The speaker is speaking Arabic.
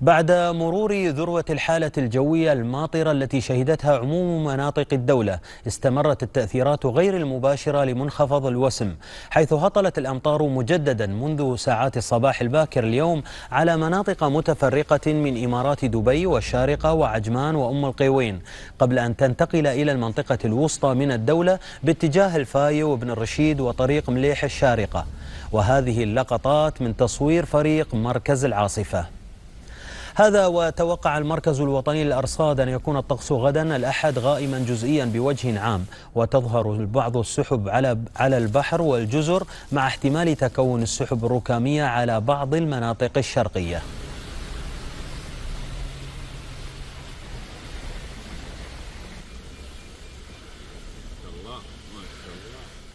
بعد مرور ذروة الحالة الجوية الماطرة التي شهدتها عموم مناطق الدولة استمرت التأثيرات غير المباشرة لمنخفض الوسم حيث هطلت الأمطار مجددا منذ ساعات الصباح الباكر اليوم على مناطق متفرقة من إمارات دبي والشارقة وعجمان وأم القيوين قبل أن تنتقل إلى المنطقة الوسطى من الدولة باتجاه الفايو وابن الرشيد وطريق مليح الشارقة وهذه اللقطات من تصوير فريق مركز العاصفه هذا وتوقع المركز الوطني للأرصاد أن يكون الطقس غدا الأحد غائما جزئيا بوجه عام وتظهر بعض السحب على على البحر والجزر مع احتمال تكون السحب الركامية على بعض المناطق الشرقية الله ما شاء الله